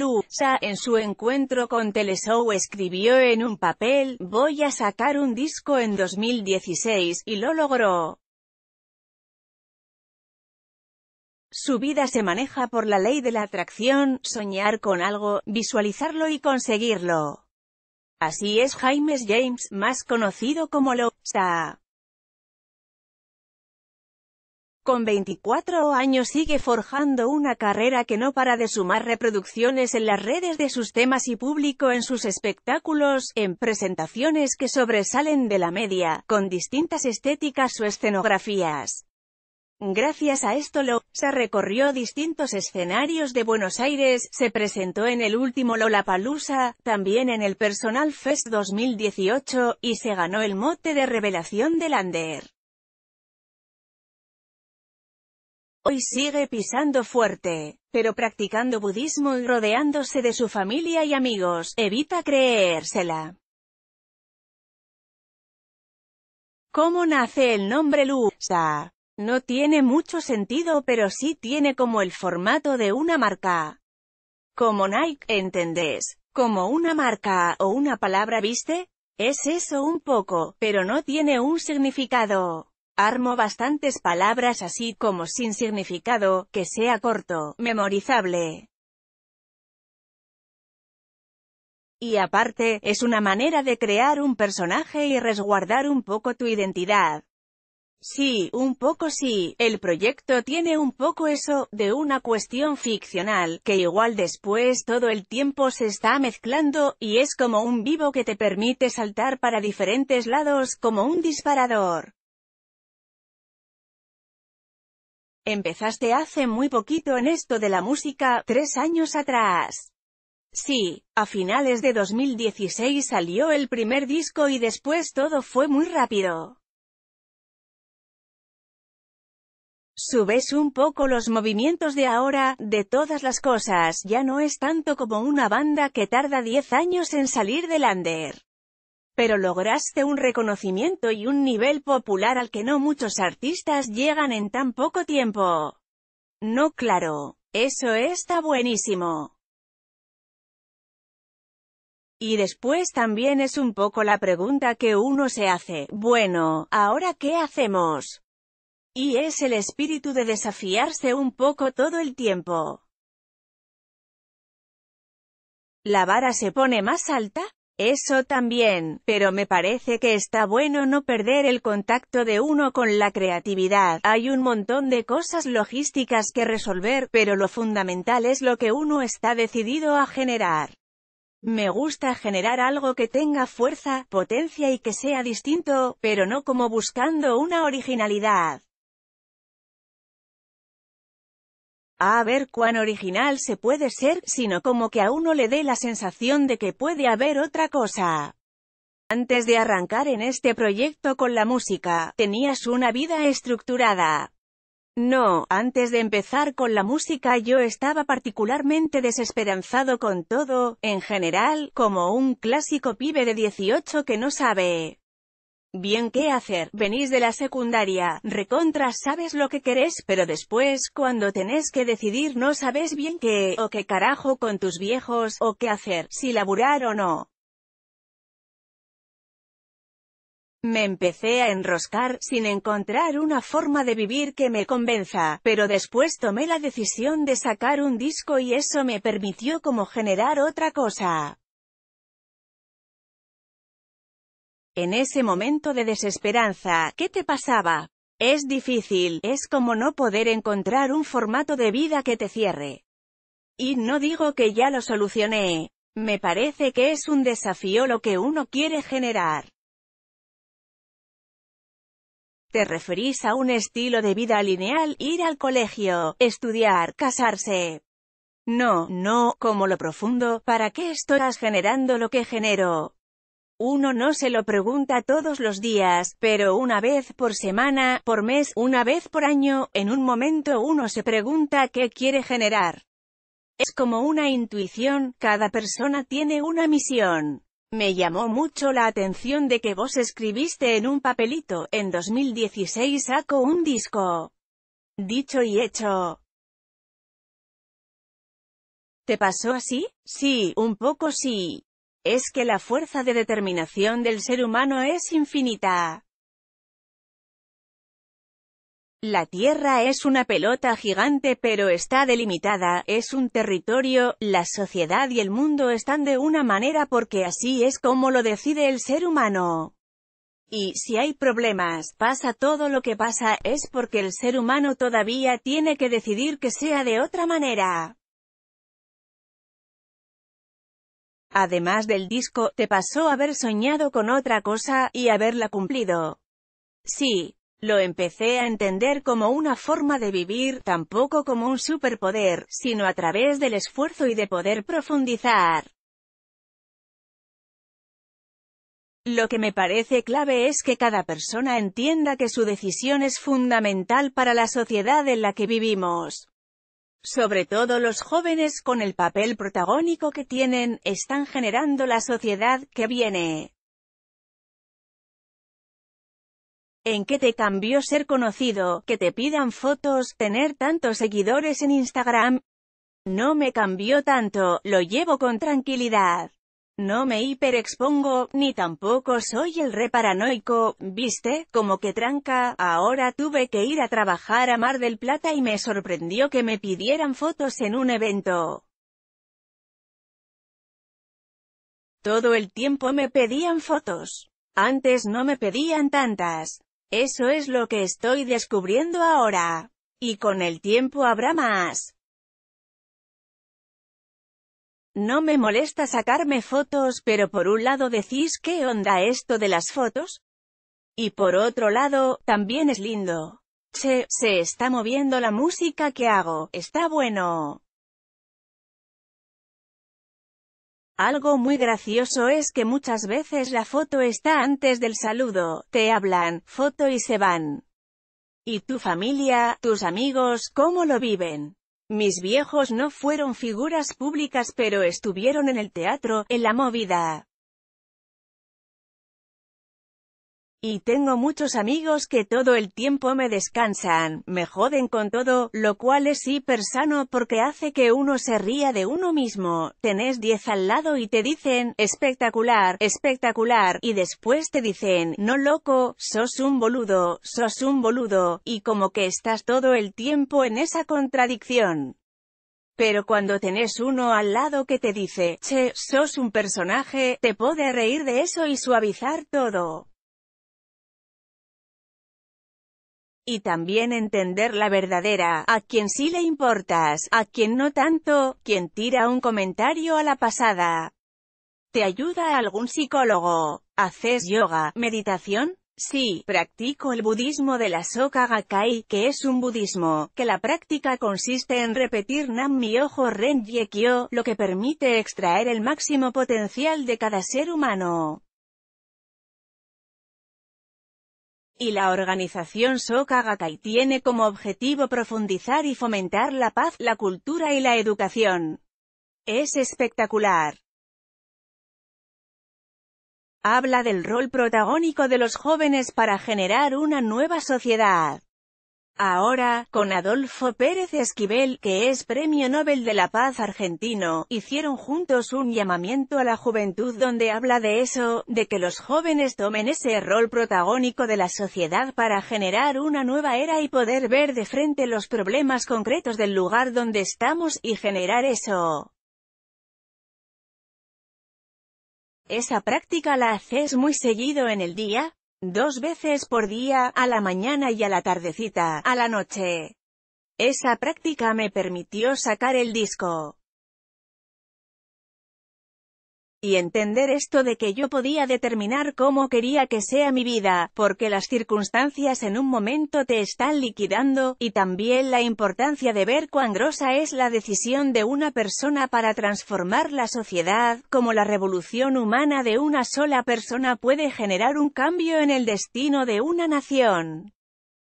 Lusa, en su encuentro con Teleshow escribió en un papel, voy a sacar un disco en 2016, y lo logró. Su vida se maneja por la ley de la atracción, soñar con algo, visualizarlo y conseguirlo. Así es James James, más conocido como Lo con 24 años sigue forjando una carrera que no para de sumar reproducciones en las redes de sus temas y público en sus espectáculos, en presentaciones que sobresalen de la media, con distintas estéticas o escenografías. Gracias a esto lo, se recorrió distintos escenarios de Buenos Aires, se presentó en el último Lollapalooza, también en el Personal Fest 2018, y se ganó el mote de revelación de Lander. Hoy sigue pisando fuerte, pero practicando budismo y rodeándose de su familia y amigos, evita creérsela. ¿Cómo nace el nombre Lusa? No tiene mucho sentido pero sí tiene como el formato de una marca. Como Nike, ¿entendés? Como una marca, o una palabra viste, es eso un poco, pero no tiene un significado. Armo bastantes palabras así como sin significado, que sea corto, memorizable. Y aparte, es una manera de crear un personaje y resguardar un poco tu identidad. Sí, un poco sí, el proyecto tiene un poco eso, de una cuestión ficcional, que igual después todo el tiempo se está mezclando, y es como un vivo que te permite saltar para diferentes lados, como un disparador. Empezaste hace muy poquito en esto de la música, tres años atrás. Sí, a finales de 2016 salió el primer disco y después todo fue muy rápido. Subes un poco los movimientos de ahora, de todas las cosas, ya no es tanto como una banda que tarda 10 años en salir del under pero lograste un reconocimiento y un nivel popular al que no muchos artistas llegan en tan poco tiempo. No claro, eso está buenísimo. Y después también es un poco la pregunta que uno se hace, bueno, ¿ahora qué hacemos? Y es el espíritu de desafiarse un poco todo el tiempo. ¿La vara se pone más alta? Eso también, pero me parece que está bueno no perder el contacto de uno con la creatividad. Hay un montón de cosas logísticas que resolver, pero lo fundamental es lo que uno está decidido a generar. Me gusta generar algo que tenga fuerza, potencia y que sea distinto, pero no como buscando una originalidad. A ver cuán original se puede ser, sino como que a uno le dé la sensación de que puede haber otra cosa. Antes de arrancar en este proyecto con la música, tenías una vida estructurada. No, antes de empezar con la música yo estaba particularmente desesperanzado con todo, en general, como un clásico pibe de 18 que no sabe Bien qué hacer, venís de la secundaria, recontras sabes lo que querés, pero después, cuando tenés que decidir no sabes bien qué, o qué carajo con tus viejos, o qué hacer, si laburar o no. Me empecé a enroscar, sin encontrar una forma de vivir que me convenza, pero después tomé la decisión de sacar un disco y eso me permitió como generar otra cosa. En ese momento de desesperanza, ¿qué te pasaba? Es difícil, es como no poder encontrar un formato de vida que te cierre. Y no digo que ya lo solucioné. Me parece que es un desafío lo que uno quiere generar. ¿Te referís a un estilo de vida lineal, ir al colegio, estudiar, casarse? No, no, como lo profundo, ¿para qué estás generando lo que genero? Uno no se lo pregunta todos los días, pero una vez por semana, por mes, una vez por año, en un momento uno se pregunta qué quiere generar. Es como una intuición, cada persona tiene una misión. Me llamó mucho la atención de que vos escribiste en un papelito, en 2016 saco un disco. Dicho y hecho. ¿Te pasó así? Sí, un poco sí es que la fuerza de determinación del ser humano es infinita. La Tierra es una pelota gigante pero está delimitada, es un territorio, la sociedad y el mundo están de una manera porque así es como lo decide el ser humano. Y, si hay problemas, pasa todo lo que pasa, es porque el ser humano todavía tiene que decidir que sea de otra manera. Además del disco, te pasó haber soñado con otra cosa, y haberla cumplido. Sí, lo empecé a entender como una forma de vivir, tampoco como un superpoder, sino a través del esfuerzo y de poder profundizar. Lo que me parece clave es que cada persona entienda que su decisión es fundamental para la sociedad en la que vivimos sobre todo los jóvenes con el papel protagónico que tienen, están generando la sociedad que viene. ¿En qué te cambió ser conocido, que te pidan fotos, tener tantos seguidores en Instagram? No me cambió tanto, lo llevo con tranquilidad. No me hiperexpongo, ni tampoco soy el re paranoico, viste, como que tranca, ahora tuve que ir a trabajar a Mar del Plata y me sorprendió que me pidieran fotos en un evento. Todo el tiempo me pedían fotos. Antes no me pedían tantas. Eso es lo que estoy descubriendo ahora. Y con el tiempo habrá más. No me molesta sacarme fotos, pero por un lado decís qué onda esto de las fotos. Y por otro lado, también es lindo. Che, se está moviendo la música que hago, está bueno. Algo muy gracioso es que muchas veces la foto está antes del saludo, te hablan, foto y se van. ¿Y tu familia, tus amigos, cómo lo viven? Mis viejos no fueron figuras públicas pero estuvieron en el teatro, en la movida. Y tengo muchos amigos que todo el tiempo me descansan, me joden con todo, lo cual es hiper sano porque hace que uno se ría de uno mismo. Tenés 10 al lado y te dicen, espectacular, espectacular, y después te dicen, no loco, sos un boludo, sos un boludo, y como que estás todo el tiempo en esa contradicción. Pero cuando tenés uno al lado que te dice, che, sos un personaje, te puede reír de eso y suavizar todo. y también entender la verdadera, a quien sí le importas, a quien no tanto, quien tira un comentario a la pasada. ¿Te ayuda algún psicólogo? ¿Haces yoga, meditación? Sí, practico el budismo de la Soka Gakkai, que es un budismo, que la práctica consiste en repetir Nam Myoho Ren Kyo, lo que permite extraer el máximo potencial de cada ser humano. y la organización Soka tiene como objetivo profundizar y fomentar la paz, la cultura y la educación. Es espectacular. Habla del rol protagónico de los jóvenes para generar una nueva sociedad. Ahora, con Adolfo Pérez Esquivel, que es Premio Nobel de la Paz argentino, hicieron juntos un llamamiento a la juventud donde habla de eso, de que los jóvenes tomen ese rol protagónico de la sociedad para generar una nueva era y poder ver de frente los problemas concretos del lugar donde estamos, y generar eso. Esa práctica la haces muy seguido en el día, dos veces por día, a la mañana y a la tardecita, a la noche. Esa práctica me permitió sacar el disco y entender esto de que yo podía determinar cómo quería que sea mi vida, porque las circunstancias en un momento te están liquidando, y también la importancia de ver cuán grosa es la decisión de una persona para transformar la sociedad, como la revolución humana de una sola persona puede generar un cambio en el destino de una nación.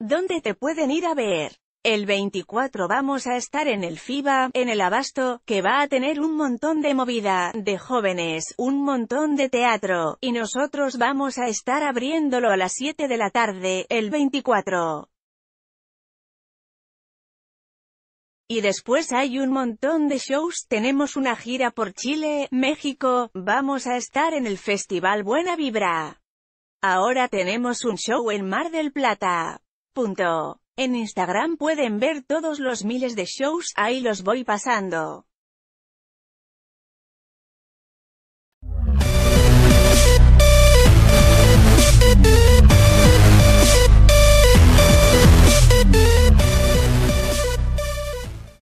¿Dónde te pueden ir a ver? El 24 vamos a estar en el FIBA, en el Abasto, que va a tener un montón de movida, de jóvenes, un montón de teatro, y nosotros vamos a estar abriéndolo a las 7 de la tarde, el 24. Y después hay un montón de shows, tenemos una gira por Chile, México, vamos a estar en el Festival Buena Vibra. Ahora tenemos un show en Mar del Plata. Punto. En Instagram pueden ver todos los miles de shows, ahí los voy pasando.